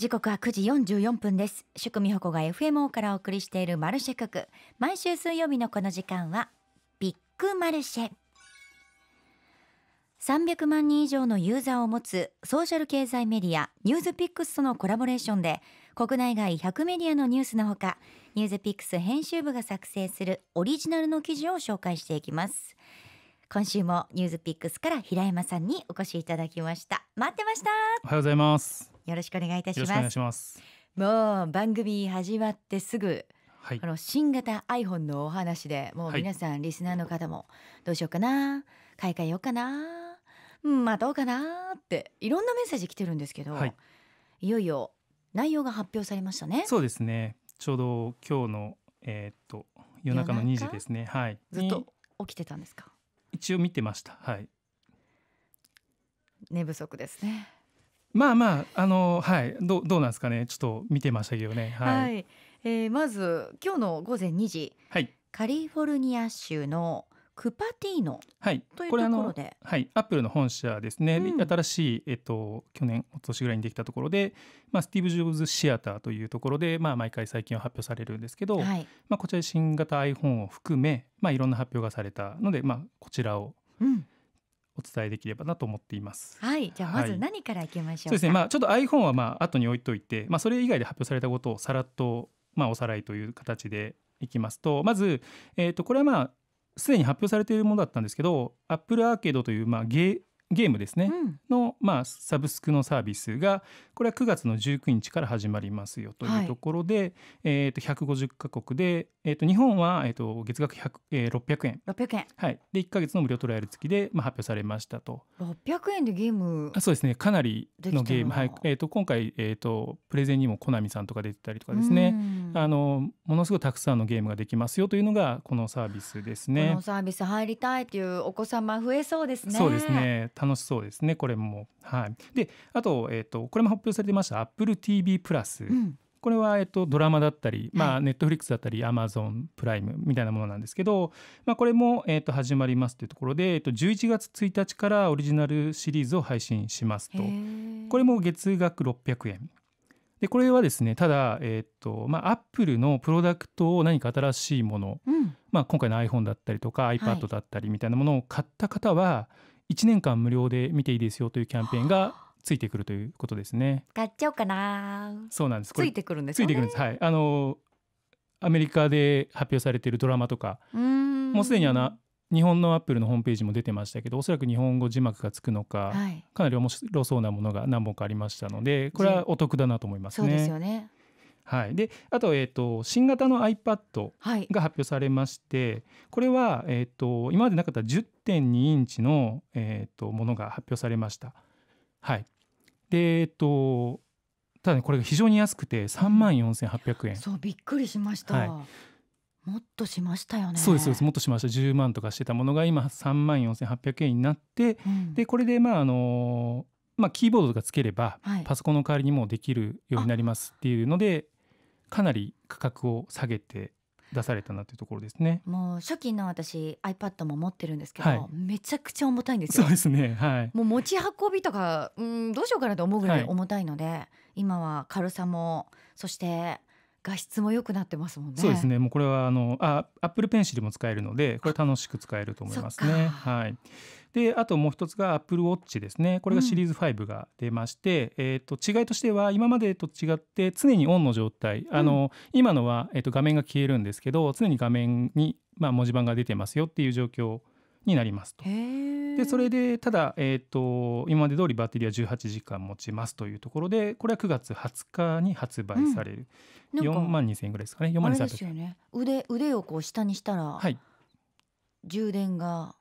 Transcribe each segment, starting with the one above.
時刻は9時44分です。宿美保子が FMO からお送りしているマルシェ局。毎週水曜日のこの時間は、ビッグマルシェ。300万人以上のユーザーを持つソーシャル経済メディアニュースピックスとのコラボレーションで国内外100メディアのニュースのほかニュースピックス編集部が作成するオリジナルの記事を紹介していきます今週もニュースピックスから平山さんにお越しいただきました待ってましたおはようございますよろしくお願いいたします。もう番組始まってすぐ、はい、この新型 iPhone のお話でもう皆さん、はい、リスナーの方もどうしようかな買い替えようかなうん、まあどうかなっていろんなメッセージ来てるんですけど、はい、いよいよ内容が発表されましたね。そうですねちょうど今日の、えー、っと夜中の2時ですね。はい、ずっと起きてたんですか一応見てました。はい、寝不足ですね。まあまああのはいどどうなんですかねちょっと見てましたけどねはい、はい、えー、まず今日の午前2時、はい、カリフォルニア州のクパティーノはい、というところで、はい、アップルの本社ですね、うん、新しい、えっと、去年、お年ぐらいにできたところで、まあ、スティーブ・ジョブズ・シアターというところで、まあ、毎回最近は発表されるんですけど、はい、まあ、こちら新型 iPhone を含め、まあ、いろんな発表がされたので、まあ、こちらを、うんお伝えできればなと思っています。はい、じゃあまず何からいきましょう、はい、そうですね。まあちょっと iPhone はまあ後に置いといて、まあそれ以外で発表されたことをさらっとまあおさらいという形でいきますと、まずえっ、ー、とこれはまあすでに発表されているものだったんですけど、Apple Arcade というまあゲゲームですね、うん、の、まあ、サブスクのサービスがこれは9月の19日から始まりますよというところで、はい、えー、と150か国で、えー、と日本は、えー、と月額えー、600円 ,600 円、はい、で1か月の無料トライアル付きで、まあ、発表されましたと600円でゲームそうですねかなりのゲーム、はいえー、と今回、えー、とプレゼンにもコナミさんとか出てたりとかですねあのものすごいたくさんのゲームができますよというのがこのサービスですねこのサービス入りたいというお子様増えそうですねそうですね楽しそうですねこれも。はい、であと,、えーと、これも発表されてました AppleTV プラス。うんこれは、えっと、ドラマだったり、まあ、ネットフリックスだったり、アマゾンプライムみたいなものなんですけど、まあ、これも、えっと、始まりますというところで、えっと、11月1日からオリジナルシリーズを配信しますと。これも月額600円。で、これはですね、ただ、えっと、まあ、アップルのプロダクトを何か新しいもの、うん、まあ、今回の iPhone だったりとか iPad だったりみたいなものを買った方は、はい1年間無料で見ていいですよというキャンペーンがついてくるということですね。買っちゃおうかな。そうなんです。ついてくるんです、ね、ついてくるんです。はい。あのアメリカで発表されているドラマとか、うもうすでにあの日本のアップルのホームページも出てましたけどおそらく日本語字幕がつくのか、はい、かなり面白そうなものが何本かありましたのでこれはお得だなと思いますね。そうですよねはい、であと,、えーと、新型の iPad が発表されまして、はい、これは、えーと、今までなかった10.2インチの、えーと、ものが発表されました。はい、で、えー、とただ、ね、これが非常に安くて3万4800円。そうびっくりしました、はいもっとしましたよねそうですもっとしました10万とかしてたものが今3万4800円になって、うん、でこれでまああのまあ、キーボードとかつければ、はい、パソコンの代わりにもできるようになりますっていうので、かなり価格を下げて出されたなというところですね。もう初期の私 iPad も持ってるんですけど、はい、めちゃくちゃ重たいんですよ。そうですね。はい。もう持ち運びとか、うんどうしようかなと思うぐらい重たいので、はい、今は軽さもそして画質も良くなってますもんね。そうですね。もうこれはあのあアップルペンシルも使えるので、これ楽しく使えると思いますね。はい。で、あともう一つが Apple Watch ですね。これがシリーズ5が出まして、うん、えっ、と違いとしては今までと違って常にオンの状態。あの、今のはえっ、と画面が消えるんですけど、常に画面にまあ文字盤が出てますよっていう状況になりますと。でそれでただ、えーと、今まで通りバッテリーは18時間持ちますというところでこれは9月20日に発売される、うん、4万2000円ぐらいですかね4万2000円、ね、腕腕をこう下にしたら、はい、充電が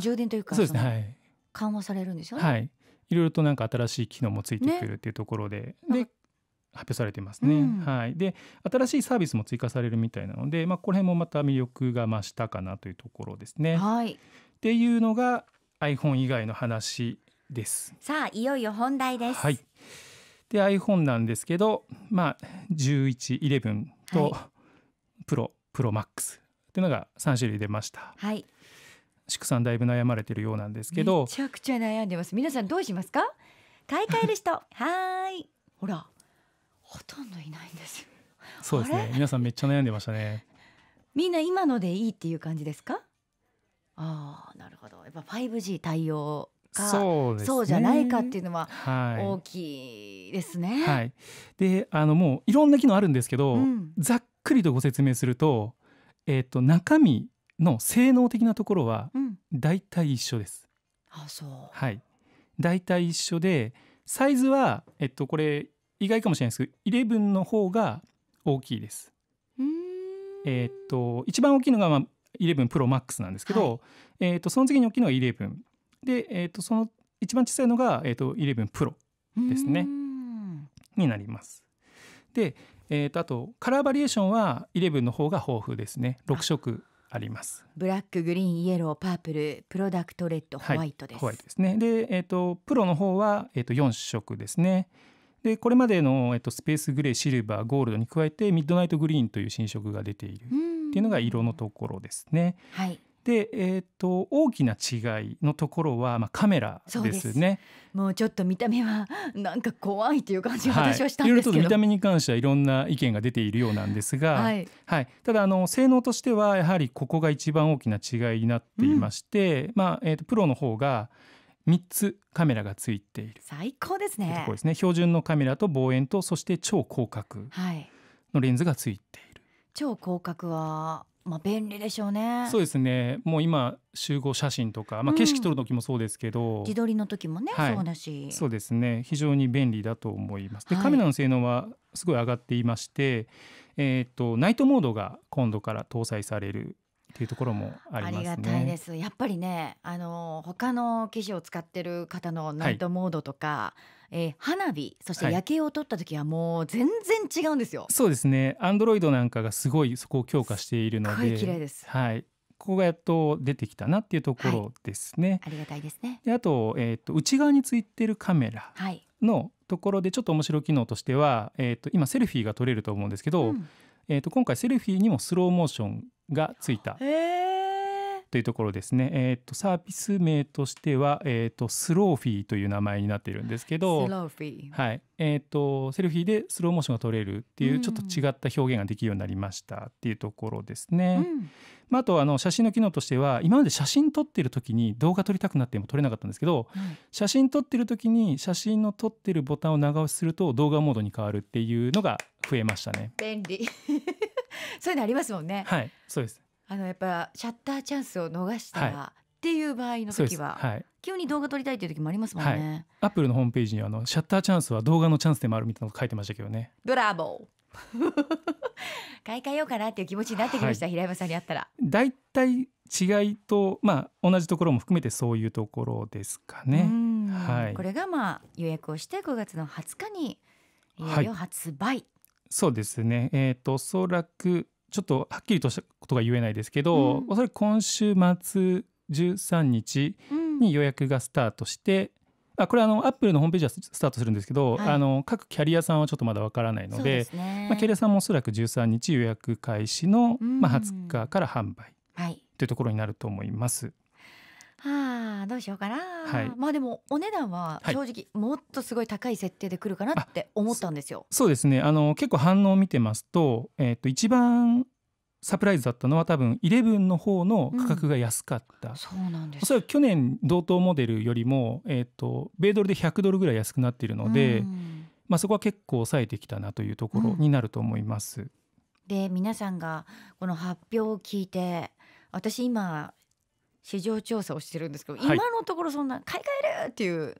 充電というかそうですね、はい、緩和されるんですよね。はいいろいろとなんか新しい機能もついてくるっていうところで、ね、で発表されていますね、うん、はい、で新しいサービスも追加されるみたいなので、まあ、この辺もまた魅力が増したかなというところですね。はい、っていうのが iPhone 以外の話です。さあいよいよ本題です。はい、で iPhone なんですけど、まあ、11、11と、はい、プロ、プロマックスっていうのが3種類出ました。はい祝さんだいぶ悩まれてるようなんですけどめちゃくちゃ悩んでます皆さんどうしますか買い替える人 はいほらほとんどいないんですそうですね皆さんめっちゃ悩んでましたねみんな今のでいいっていう感じですかああなるほどやっぱ 5G 対応そう、ね,、じゃないかっていうのは大きいですね。はい、はい、であのもういろんな機能あるんですけど、うん、ざっくりとご説明すると,、えーと、と中身の性能的なところは大体一緒です。うん、あそうはい、大体一緒でサイズは、えっと、これ意外かもしれないですけど11の方が大きいです。えっと一番大きいのが、まあ、11 Pro Max なんですけど、はい、えっとその次に大きいのが11で、えっとその一番小さいのが、えっと11 Pro ですねになります。で、えっとあとカラーバリエーションは11の方が豊富ですね6色あります。ブラック、グリーン、イエロー、パープル、プロダクトレッド、ホワイトです。はい、ホワイトですね。で、えっ、とプロの方はえっ、と四色ですね。でこれまでの、えっと、スペースグレーシルバーゴールドに加えてミッドナイトグリーンという新色が出ているっていうのが色のところですね。はい、で、えーと、大きな違いのところは、まあ、カメラですねもうちょっと見た目はなんか怖いという感じが私はしたんですけど、はい、見た目に関してはいろんな意見が出ているようなんですが、はい、はい、ただあの性能としてはやはりここが一番大きな違いになっていまして、うん、まあえーとプロの方が三つカメラがついている最高ですねとこですね標準のカメラと望遠とそして超広角はい。のレンズがついている、はい、超広角はまあ便利でしょうねそうですねもう今集合写真とか、まあ、景色撮る時もそうですけど、うん、自撮りの時もね、はい、そうだしそうですね非常に便利だと思いますで、はい、カメラの性能はすごい上がっていまして、えーとナイトモードが今度から搭載されるっていうところもあり、ね、がたいです。やっぱりね、あの他の生地を使ってる方のナイトモードとか、はい、えー、花火、そして夜景を撮った時はもう全然違うんですよ。はい、そうですね。アンドロイドなんかがすごいそこを強化しているので、綺麗です。はい。ここがやっと出てきたなっていうところですね。はい、ありがたいですね。であと,、えーと、内側についてるカメラのところでちょっと面白い機能としては、えーと、と今セルフィーが撮れると思うんですけど、うんえー、と今回セルフィーにもスローモーションがついた。というところですね、えーと、サービス名としては、えーと、スローフィーという名前になっているんですけどはいえーと、セルフィーでスローモーションが取れるっていうちょっと違った表現ができるようになりましたっていうところですね。うんまあ、あとあの写真の機能としては今まで写真撮ってる時に動画撮りたくなっても撮れなかったんですけど、うん、写真撮ってる時に写真の撮ってるボタンを長押しすると動画モードに変わるっていうのが増えましたね。便利 そういうのありますもんね。はい、そうです。あのやっぱシャッターチャンスを逃したら、はい、っていう場合の時は、はい、急に動画撮りたいという時もありますもんね。アップルのホームページにあのシャッターチャンスは動画のチャンスでもあるみたいなの書いてましたけどね。ブラボー。買い替えようかなっていう気持ちになってきました、はい、平山さんに会ったら。大体違いと、まあ、同じところも含めてそういうところですかね。はい、これがまあ予約をして5月の20日にいよいよ発売、はい、そうですね、えーと、おそらくちょっとはっきりとしたことが言えないですけど、うん、おそらく今週末13日に予約がスタートして、うん、あこれあのアップルのホームページはスタートするんですけど、はい、あの各キャリアさんはちょっとまだわからないので、ね、まあ、キャリアさんもおそらく13日予約開始の、まあ、20日から販売というところになると思います。はあどうしようかな、はい、まあでもお値段は正直もっとすごい高い設定でくるかなって思ったんですよ。はい、そそうですねあの結構反応を見てますと,、えー、と一番サプライズだったのは多分11の方の価格が安かった、うん、そうなんですそらく去年同等モデルよりも、えーと、と米ドルで100ドルぐらい安くなっているので、うん、まあ、そこは結構抑えてきたなというところになると思います。うん、で皆さんがこの発表を聞いて私今市場調査をしてるんですけど、今のところそんな買い替えるっていう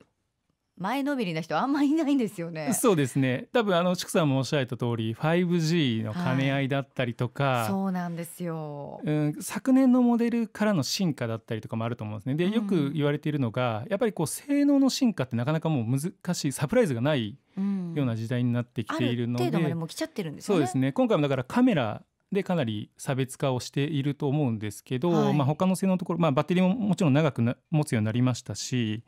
前のめりな人あんまりいないんですよね。そうですね。多分あの畜さんもおっしゃった通り、5G の兼ね合いだったりとか、はい、そうなんですよ、うん。昨年のモデルからの進化だったりとかもあると思うんですね。で、よく言われているのが、やっぱりこう性能の進化ってなかなかもう難しいサプライズがないような時代になってきているので、うん、程度までも来ちゃってるんです、ね、そうですね。今回もだからカメラでかなり差別化をしていると思うんですけど、はい、まあ、他の性能のところ、まあ、バッテリーももちろん長く持つようになりましたし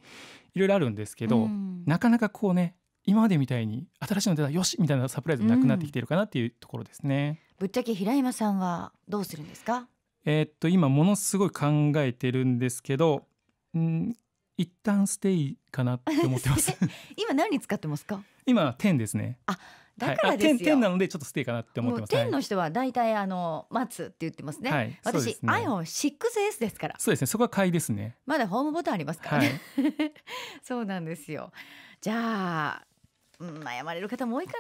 いろいろあるんですけど、うん、なかなかこうね今までみたいに新しいの出たよしみたいなサプライズなくなってきてるかなっていうところですね。うん、ぶっちゃけ平山さんはどうするんですかえっと今ものすごい考えてるんですけど、うん、一旦ステイかなって思ってます 今何に使ってますか 今テンですねあだからですよ、はい、天なのでちょっとステイかなって思ってます天の人は大体あの待つって言ってますね、はい、私 iPhone6S ですからそうですねそこは買いですねまだホームボタンありますからね、はい、そうなんですよじゃあ、うん、悩まれる方も多いかな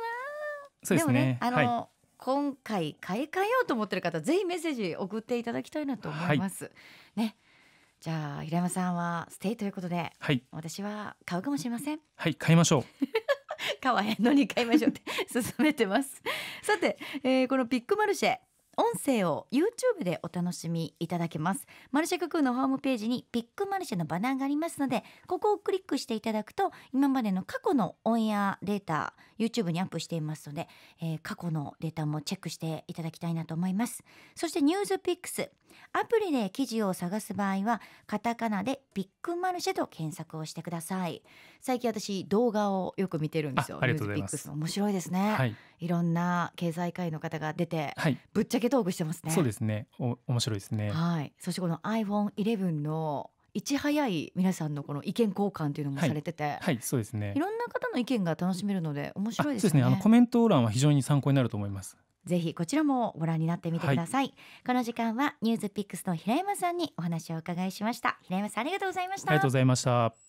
そうですねねあの、はい今回買い替えようと思ってる方ぜひメッセージ送っていただきたいなと思います。はい、ねじゃあ平山さんはステイということで、はい、私は買うかもしれません。はい買いましょう買わへんのに買いましょうって 進めてますさて、えー、このピックマルシェ音声を YouTube でお楽しみいただけますマルシェククーのホームページにピックマルシェのバナーがありますのでここをクリックしていただくと今までの過去のオンエアデータ YouTube にアップしていますので、えー、過去のデータもチェックしていただきたいなと思いますそしてニュースピックスアプリで記事を探す場合はカタカナでピックマルシェと検索をしてください最近私動画をよく見てるんですよニュースピックス面白いですね、はい、いろんな経済界の方が出て、はい、ぶっちゃけけ道具してますね。そうですね。お面白いですね。はい。そしてこの iPhone11 のいち早い皆さんのこの意見交換というのもされてて、はい、はい、そうですね。いろんな方の意見が楽しめるので面白いですね。そうですね。あのコメント欄は非常に参考になると思います。ぜひこちらもご覧になってみてください。はい、この時間はニュースピックスの平山さんにお話をお伺いしました。平山さんありがとうございました。ありがとうございました。